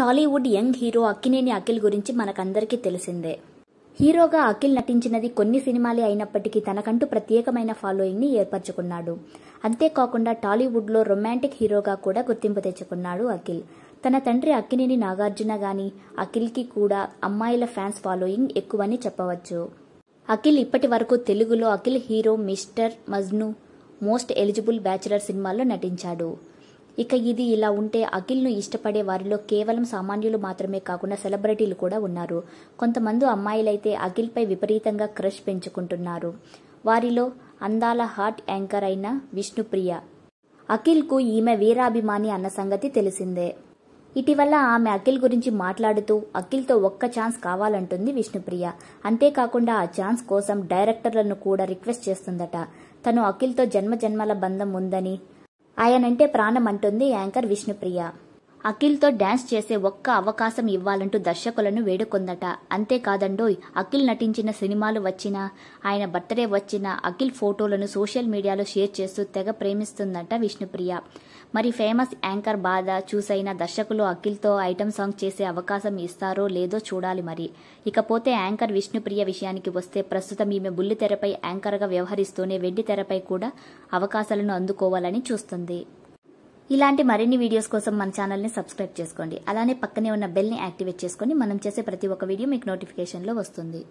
Tollywood young hero Akkineni Akhil గురించి మనకందరికీ తెలిసిందే హీరోగా అఖిల్ నటించినది కొన్ని సినిమాలే అయినప్పటికీ తనకంటూ ప్రత్యేకమైన ఫాలోయింగ్ని ఏర్పరచుకున్నాడు అంతేకాకుండా టాలీవుడ్లో రొమాంటిక్ హీరోగా కూడా గుర్తింపు తెచ్చుకున్నాడు అఖిల్ తన తండ్రి అక్కినేని నాగార్జున గాని అఖిల్కి కూడా అమ్మాయిల ఫ్యాన్స్ ఫాలోయింగ్ ఎక్కువని చెప్పవచ్చు అఖిల్ ఇప్పటి వరకు తెలుగులో Akhil hero Mr Majnu most eligible bachelor సినిమాల్లో నటించాడు ఇక ఇది ఇలా ఉంటే అఖిల్ను ఇష్టపడే వారిలో కేవలం సామాన్యులు మాత్రమే కాకుండా సెలబ్రిటీలు కూడా ఉన్నారు కొంతమంది అమ్మాయిలైతే అఖిల్పై విపరీతంగా క్రష్ పెంచుకుంటున్నారు వారిలో అందాల హాట్ యాంకర్ అయిన విష్ణుప్రియ అఖిల్కు ఈమె వీరాభిమాని అన్న సంగతి తెలిసిందే ఇటీవల ఆమె అఖిల్ గురించి మాట్లాడుతూ అఖిల్తో ఒక్క ఛాన్స్ కావాలంటుంది విష్ణుప్రియ అంతేకాకుండా ఆ ఛాన్స్ కోసం డైరెక్టర్లను కూడా రిక్వెస్ట్ చేస్తుందట తను అఖిల్తో జన్మ జన్మల బంధం ఉందని ఆయనంటే ప్రాణం అంటుంది యాంకర్ విష్ణుప్రియ అఖిల్తో డ్యాన్స్ చేసే ఒక్క అవకాశం ఇవ్వాలంటూ దర్శకులను వేడుకొందట అంతేకాదండోయ్ అఖిల్ నటించిన సినిమాలు వచ్చినా ఆయన బర్త్డే వచ్చినా అఖిల్ ఫోటోలను సోషల్ మీడియాలో షేర్ చేస్తూ తెగ ప్రేమిస్తుందట విష్ణుప్రియ మరి ఫేమస్ యాంకర్ బాధ చూసైన దర్శకులు అఖిల్తో ఐటమ్ సాంగ్ చేసే అవకాశం ఇస్తారో లేదో చూడాలి మరి ఇకపోతే యాంకర్ విష్ణుప్రియ విషయానికి వస్తే ప్రస్తుతం ఈమె బుల్లితెరపై యాంకర్గా వ్యవహరిస్తూనే వెండితెరపై కూడా అవకాశాలను అందుకోవాలని చూస్తుంది ఇలాంటి మరిన్ని వీడియోస్ కోసం మన ఛానల్ని సబ్స్క్రైబ్ చేసుకోండి అలానే పక్కనే ఉన్న బెల్ని యాక్టివేట్ చేసుకొని మనం చేసే ప్రతి ఒక్క వీడియో మీకు నోటిఫికేషన్లో వస్తుంది